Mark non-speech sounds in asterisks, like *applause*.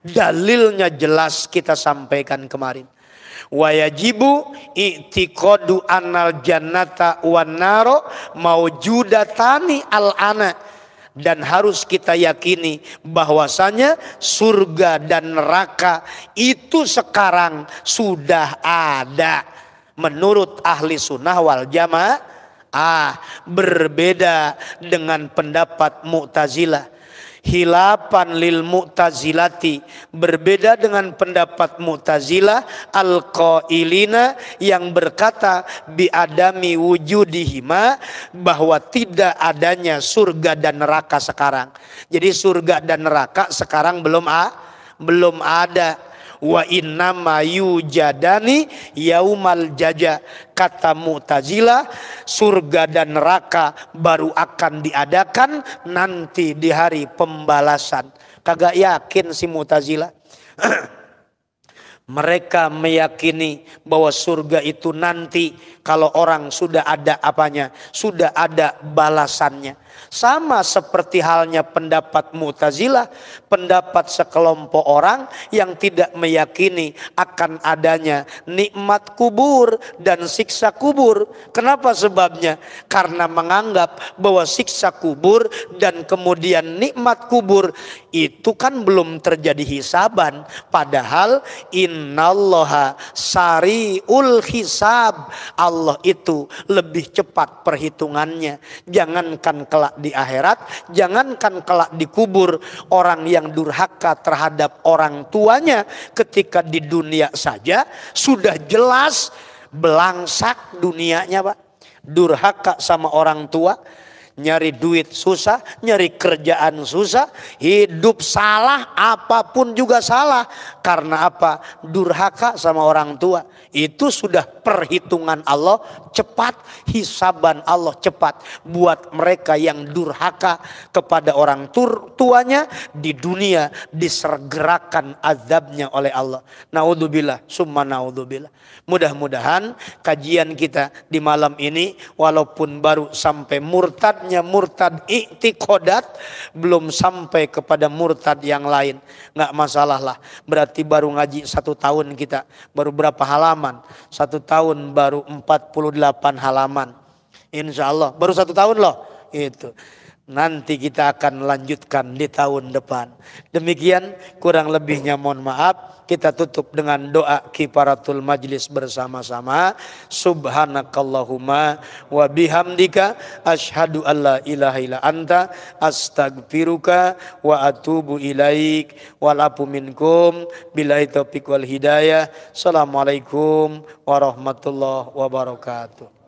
Dalilnya jelas kita sampaikan kemarin. Wajibu i'tiqadu janata jannata wan naro maujudatani al ana dan harus kita yakini bahwasanya surga dan neraka itu sekarang sudah ada menurut ahli sunnah wal jamaah ah, berbeda dengan pendapat mu'tazilah Hilapan lil mu'tazilati. Berbeda dengan pendapat mu'tazilah al-qailina yang berkata biadami wujudihima bahwa tidak adanya surga dan neraka sekarang. Jadi surga dan neraka sekarang belum a, belum ada wa inna mayu jadani yaumal jaja kata Mu'tazila surga dan neraka baru akan diadakan nanti di hari pembalasan kagak yakin si Mu'tazila *clears throat* Mereka meyakini bahwa surga itu nanti kalau orang sudah ada apanya, sudah ada balasannya. Sama seperti halnya pendapat Mu'tazilah, pendapat sekelompok orang yang tidak meyakini akan adanya nikmat kubur dan siksa kubur. Kenapa sebabnya? Karena menganggap bahwa siksa kubur dan kemudian nikmat kubur itu kan belum terjadi hisaban. Padahal in innallaha sariul hisab. Allah itu lebih cepat perhitungannya. Jangankan kelak di akhirat, jangankan kelak di kubur orang yang durhaka terhadap orang tuanya ketika di dunia saja sudah jelas belangsak dunianya, Pak. Durhaka sama orang tua, Nyari duit susah, nyari kerjaan susah, hidup salah, apapun juga salah. Karena apa? Durhaka sama orang tua. Itu sudah perhitungan Allah cepat, hisaban Allah cepat. Buat mereka yang durhaka kepada orang tuanya di dunia disergerakan azabnya oleh Allah. Naudzubillah, summa naudzubillah. Mudah-mudahan kajian kita di malam ini walaupun baru sampai murtad hanya murtad iktikodat belum sampai kepada murtad yang lain. Nggak masalah lah. Berarti baru ngaji satu tahun kita. Baru berapa halaman? Satu tahun baru 48 halaman. Insya Allah. Baru satu tahun loh. Itu. Nanti kita akan lanjutkan di tahun depan. Demikian kurang lebihnya mohon maaf. Kita tutup dengan doa kiparatul majlis bersama-sama. Subhanakallahumma wa bihamdika ashadu alla ilaha ila anta astagfiruka wa atubu ilaik walapu minkum bilai taufiq wal hidayah. Assalamualaikum warahmatullahi wabarakatuh.